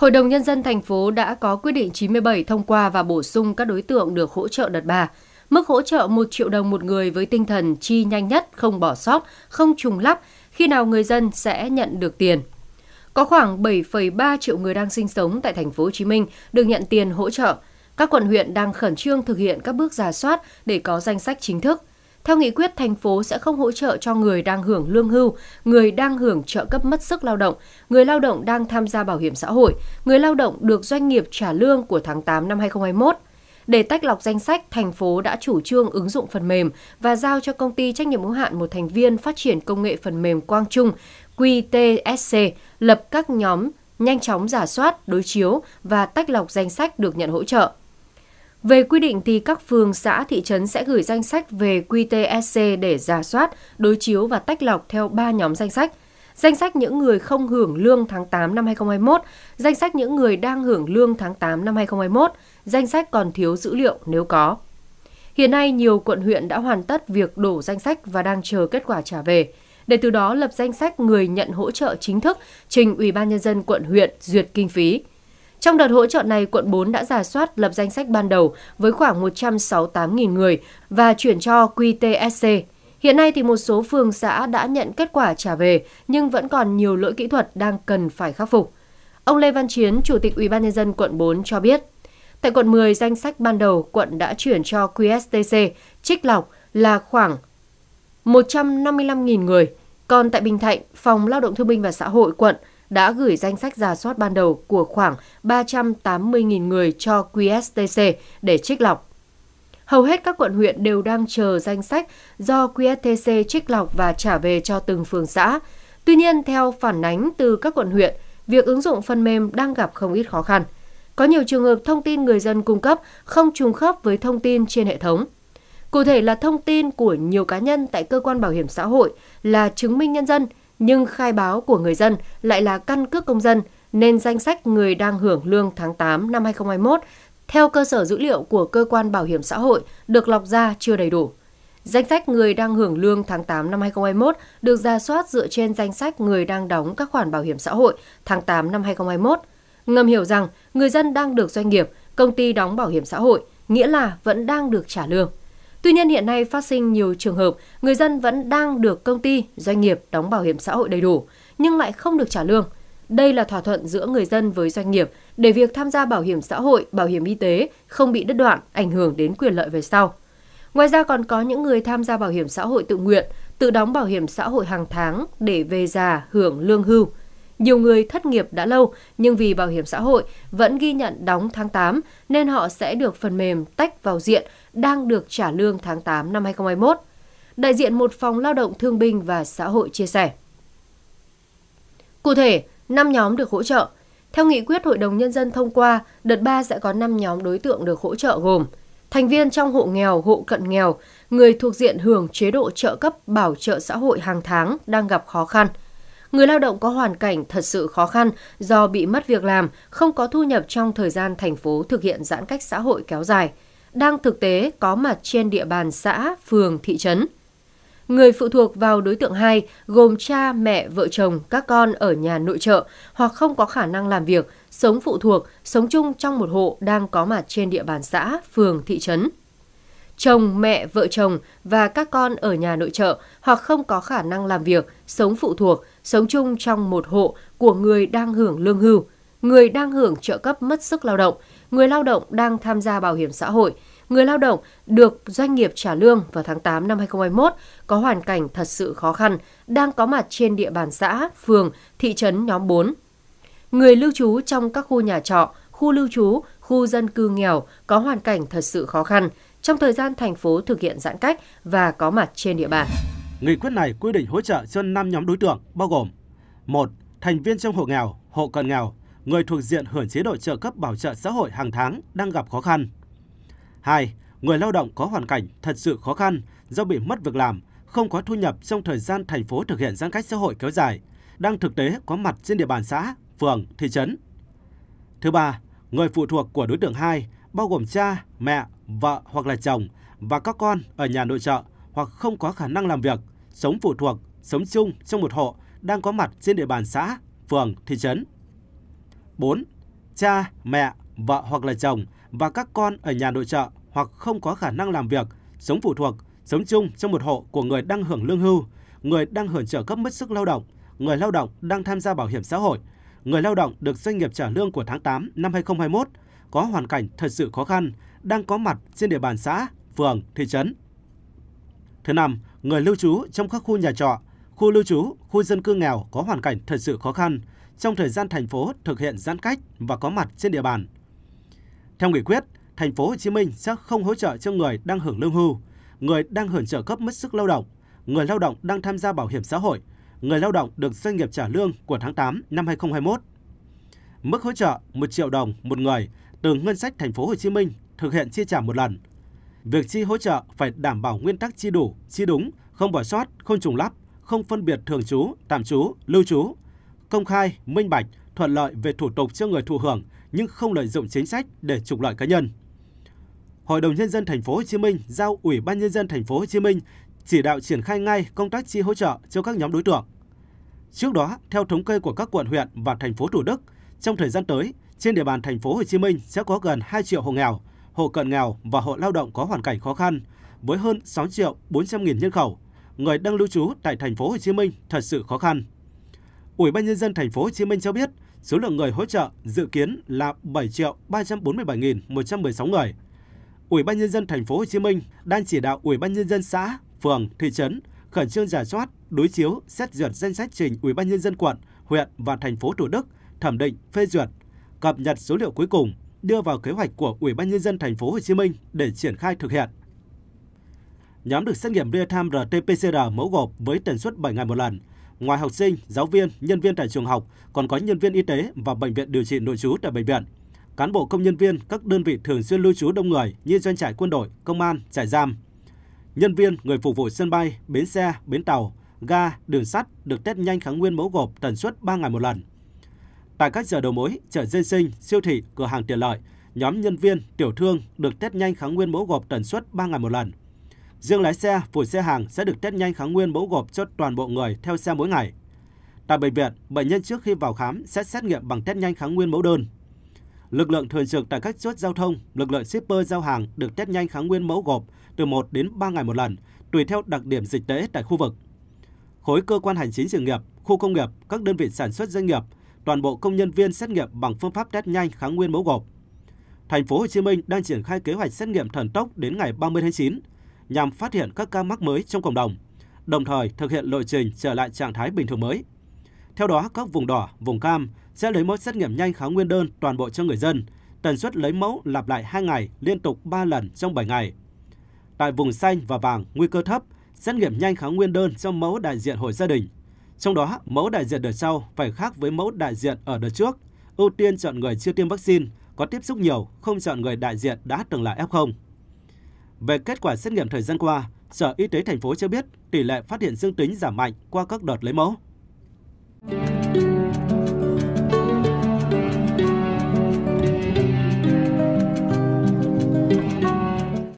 Hội đồng Nhân dân thành phố đã có quyết định 97 thông qua và bổ sung các đối tượng được hỗ trợ đợt 3. Mức hỗ trợ 1 triệu đồng một người với tinh thần chi nhanh nhất, không bỏ sót, không trùng lắp, khi nào người dân sẽ nhận được tiền. Có khoảng 7,3 triệu người đang sinh sống tại thành phố Hồ Chí Minh được nhận tiền hỗ trợ. Các quận huyện đang khẩn trương thực hiện các bước giả soát để có danh sách chính thức. Theo nghị quyết, thành phố sẽ không hỗ trợ cho người đang hưởng lương hưu, người đang hưởng trợ cấp mất sức lao động, người lao động đang tham gia bảo hiểm xã hội, người lao động được doanh nghiệp trả lương của tháng 8 năm 2021. Để tách lọc danh sách, thành phố đã chủ trương ứng dụng phần mềm và giao cho công ty trách nhiệm hữu hạn một thành viên phát triển công nghệ phần mềm Quang Trung QTSC lập các nhóm nhanh chóng giả soát, đối chiếu và tách lọc danh sách được nhận hỗ trợ. Về quy định thì các phường, xã, thị trấn sẽ gửi danh sách về QTSC để giả soát, đối chiếu và tách lọc theo 3 nhóm danh sách. Danh sách những người không hưởng lương tháng 8 năm 2021, danh sách những người đang hưởng lương tháng 8 năm 2021, danh sách còn thiếu dữ liệu nếu có. Hiện nay, nhiều quận huyện đã hoàn tất việc đổ danh sách và đang chờ kết quả trả về để từ đó lập danh sách người nhận hỗ trợ chính thức trình Ủy ban nhân dân quận huyện duyệt kinh phí. Trong đợt hỗ trợ này, quận 4 đã giả soát lập danh sách ban đầu với khoảng 168.000 người và chuyển cho QTSC. Hiện nay thì một số phường xã đã nhận kết quả trả về nhưng vẫn còn nhiều lỗi kỹ thuật đang cần phải khắc phục. Ông Lê Văn Chiến, Chủ tịch UBND quận 4 cho biết, tại quận 10 danh sách ban đầu quận đã chuyển cho QSTC trích lọc là khoảng 155.000 người, còn tại Bình Thạnh, Phòng Lao động Thương binh và Xã hội quận đã gửi danh sách giả soát ban đầu của khoảng 380.000 người cho QSTC để trích lọc. Hầu hết các quận huyện đều đang chờ danh sách do QSTC trích lọc và trả về cho từng phường xã. Tuy nhiên, theo phản ánh từ các quận huyện, việc ứng dụng phần mềm đang gặp không ít khó khăn. Có nhiều trường hợp thông tin người dân cung cấp không trùng khớp với thông tin trên hệ thống. Cụ thể là thông tin của nhiều cá nhân tại cơ quan bảo hiểm xã hội là chứng minh nhân dân, nhưng khai báo của người dân lại là căn cước công dân nên danh sách người đang hưởng lương tháng 8 năm 2021 theo cơ sở dữ liệu của cơ quan bảo hiểm xã hội được lọc ra chưa đầy đủ. Danh sách người đang hưởng lương tháng 8 năm 2021 được ra soát dựa trên danh sách người đang đóng các khoản bảo hiểm xã hội tháng 8 năm 2021. Ngầm hiểu rằng người dân đang được doanh nghiệp, công ty đóng bảo hiểm xã hội, nghĩa là vẫn đang được trả lương. Tuy nhiên hiện nay phát sinh nhiều trường hợp người dân vẫn đang được công ty, doanh nghiệp đóng bảo hiểm xã hội đầy đủ nhưng lại không được trả lương. Đây là thỏa thuận giữa người dân với doanh nghiệp để việc tham gia bảo hiểm xã hội, bảo hiểm y tế không bị đứt đoạn, ảnh hưởng đến quyền lợi về sau. Ngoài ra còn có những người tham gia bảo hiểm xã hội tự nguyện, tự đóng bảo hiểm xã hội hàng tháng để về già hưởng lương hưu. Nhiều người thất nghiệp đã lâu nhưng vì bảo hiểm xã hội vẫn ghi nhận đóng tháng 8 nên họ sẽ được phần mềm tách vào diện đang được trả lương tháng 8 năm 2021. Đại diện một phòng lao động thương binh và xã hội chia sẻ. Cụ thể, 5 nhóm được hỗ trợ. Theo nghị quyết Hội đồng Nhân dân thông qua, đợt 3 sẽ có 5 nhóm đối tượng được hỗ trợ gồm thành viên trong hộ nghèo, hộ cận nghèo, người thuộc diện hưởng chế độ trợ cấp bảo trợ xã hội hàng tháng đang gặp khó khăn, người lao động có hoàn cảnh thật sự khó khăn do bị mất việc làm, không có thu nhập trong thời gian thành phố thực hiện giãn cách xã hội kéo dài – đang thực tế có mặt trên địa bàn xã, phường, thị trấn. Người phụ thuộc vào đối tượng 2 gồm cha, mẹ, vợ chồng, các con ở nhà nội trợ hoặc không có khả năng làm việc, sống phụ thuộc, sống chung trong một hộ đang có mặt trên địa bàn xã, phường, thị trấn. Chồng, mẹ, vợ chồng và các con ở nhà nội trợ hoặc không có khả năng làm việc, sống phụ thuộc, sống chung trong một hộ của người đang hưởng lương hưu, người đang hưởng trợ cấp mất sức lao động, người lao động đang tham gia bảo hiểm xã hội, người lao động được doanh nghiệp trả lương vào tháng 8 năm 2021 có hoàn cảnh thật sự khó khăn, đang có mặt trên địa bàn xã, phường, thị trấn nhóm 4. Người lưu trú trong các khu nhà trọ, khu lưu trú, khu dân cư nghèo có hoàn cảnh thật sự khó khăn trong thời gian thành phố thực hiện giãn cách và có mặt trên địa bàn. Nghị quyết này quy định hỗ trợ cho 5 nhóm đối tượng bao gồm: 1. Thành viên trong hộ nghèo, hộ cận nghèo, người thuộc diện hưởng chế độ trợ cấp bảo trợ xã hội hàng tháng đang gặp khó khăn. 2. Người lao động có hoàn cảnh thật sự khó khăn do bị mất việc làm, không có thu nhập trong thời gian thành phố thực hiện giãn cách xã hội kéo dài, đang thực tế có mặt trên địa bàn xã, phường, thị trấn. Thứ ba, người phụ thuộc của đối tượng 2 bao gồm cha, mẹ, vợ hoặc là chồng và các con ở nhà nội trợ hoặc không có khả năng làm việc, sống phụ thuộc, sống chung trong một hộ đang có mặt trên địa bàn xã, phường, thị trấn 4. Cha, mẹ, vợ hoặc là chồng và các con ở nhà nội trợ hoặc không có khả năng làm việc, sống phụ thuộc, sống chung trong một hộ của người đang hưởng lương hưu, người đang hưởng trợ cấp mất sức lao động, người lao động đang tham gia bảo hiểm xã hội, người lao động được doanh nghiệp trả lương của tháng 8 năm 2021 có hoàn cảnh thật sự khó khăn, đang có mặt trên địa bàn xã, phường, thị trấn. Thứ năm, người lưu trú trong các khu nhà trọ, khu lưu trú, khu dân cư nghèo có hoàn cảnh thật sự khó khăn, trong thời gian thành phố thực hiện giãn cách và có mặt trên địa bàn. Theo nghị quyết, thành phố Hồ Chí Minh sẽ không hỗ trợ cho người đang hưởng lương hưu, người đang hưởng trợ cấp mất sức lao động, người lao động đang tham gia bảo hiểm xã hội, người lao động được doanh nghiệp trả lương của tháng 8 năm 2021. Mức hỗ trợ 1 triệu đồng một người từ ngân sách thành phố Hồ Chí Minh thực hiện chi trả một lần. Việc chi hỗ trợ phải đảm bảo nguyên tắc chi đủ, chi đúng, không bỏ sót, không trùng lắp, không phân biệt thường trú, tạm trú, lưu trú, công khai, minh bạch, thuận lợi về thủ tục cho người thụ hưởng nhưng không lợi dụng chính sách để trục lợi cá nhân. Hội đồng nhân dân thành phố Hồ Chí Minh giao Ủy ban nhân dân thành phố Hồ Chí Minh chỉ đạo triển khai ngay công tác chi hỗ trợ cho các nhóm đối tượng. Trước đó, theo thống kê của các quận huyện và thành phố Thủ Đức, trong thời gian tới, trên địa bàn thành phố Hồ Chí Minh sẽ có gần 2 triệu hộ nghèo, hộ cận nghèo và hộ lao động có hoàn cảnh khó khăn với hơn 6 triệu 400 nghìn nhân khẩu. Người đang lưu trú tại thành phố Hồ Chí Minh thật sự khó khăn. Ủy ban nhân dân thành phố Hồ Chí Minh cho biết, số lượng người hỗ trợ dự kiến là 7 347.116 người. Ủy ban nhân dân thành phố Hồ Chí Minh đang chỉ đạo Ủy ban nhân dân xã, phường, thị trấn khẩn trương giả soát, đối chiếu, xét duyệt danh sách trình Ủy ban nhân dân quận, huyện và thành phố Thủ Đức thẩm định, phê duyệt, cập nhật số liệu cuối cùng, đưa vào kế hoạch của Ủy ban nhân dân thành phố Hồ Chí Minh để triển khai thực hiện. Nhóm được xét nghiệm real-time RT-PCR mẫu gộp với tần suất 7 ngày một lần, Ngoài học sinh, giáo viên, nhân viên tại trường học, còn có nhân viên y tế và bệnh viện điều trị nội trú tại bệnh viện. Cán bộ công nhân viên các đơn vị thường xuyên lưu trú đông người như doanh trại quân đội, công an, trại giam. Nhân viên, người phục vụ sân bay, bến xe, bến tàu, ga, đường sắt được test nhanh kháng nguyên mẫu gộp tần suất 3 ngày một lần. Tại các chợ đầu mối, chợ dân sinh, siêu thị, cửa hàng tiện lợi, nhóm nhân viên, tiểu thương được test nhanh kháng nguyên mẫu gộp tần suất 3 ngày một lần. Riêng lái xe, phụ xe hàng sẽ được test nhanh kháng nguyên mẫu gộp cho toàn bộ người theo xe mỗi ngày. Tại bệnh viện, bệnh nhân trước khi vào khám sẽ xét nghiệm bằng test nhanh kháng nguyên mẫu đơn. Lực lượng thường trực tại các chốt giao thông, lực lượng shipper giao hàng được test nhanh kháng nguyên mẫu gộp từ 1 đến 3 ngày một lần, tùy theo đặc điểm dịch tễ tại khu vực. Khối cơ quan hành chính sự nghiệp, khu công nghiệp, các đơn vị sản xuất doanh nghiệp, toàn bộ công nhân viên xét nghiệm bằng phương pháp test nhanh kháng nguyên mẫu gộp. Thành phố Hồ Chí Minh đang triển khai kế hoạch xét nghiệm thần tốc đến ngày 30 tháng 9 nhằm phát hiện các ca mắc mới trong cộng đồng, đồng thời thực hiện lộ trình trở lại trạng thái bình thường mới. Theo đó, các vùng đỏ, vùng cam sẽ lấy mẫu xét nghiệm nhanh kháng nguyên đơn toàn bộ cho người dân, tần suất lấy mẫu lặp lại 2 ngày liên tục 3 lần trong 7 ngày. Tại vùng xanh và vàng nguy cơ thấp, xét nghiệm nhanh kháng nguyên đơn cho mẫu đại diện hội gia đình. Trong đó, mẫu đại diện đợt sau phải khác với mẫu đại diện ở đợt trước, ưu tiên chọn người chưa tiêm vaccine, có tiếp xúc nhiều, không chọn người đại diện đã từng là F0. Về kết quả xét nghiệm thời gian qua, Sở Y tế thành phố cho biết tỷ lệ phát hiện dương tính giảm mạnh qua các đợt lấy mẫu.